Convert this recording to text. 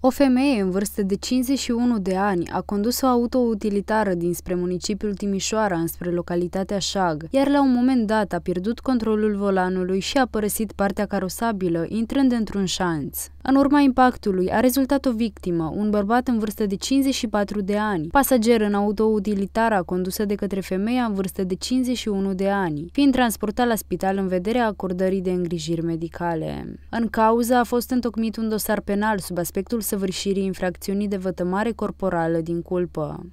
O femeie în vârstă de 51 de ani a condus o autoutilitară dinspre municipiul Timișoara înspre localitatea Șag, iar la un moment dat a pierdut controlul volanului și a părăsit partea carosabilă, intrând într-un șanț. În urma impactului a rezultat o victimă, un bărbat în vârstă de 54 de ani, pasager în utilitară condusă de către femeia în vârstă de 51 de ani, fiind transportat la spital în vederea acordării de îngrijiri medicale. În cauză a fost întocmit un dosar penal sub aspectul săvârșirii infracțiunii de vătămare corporală din culpă.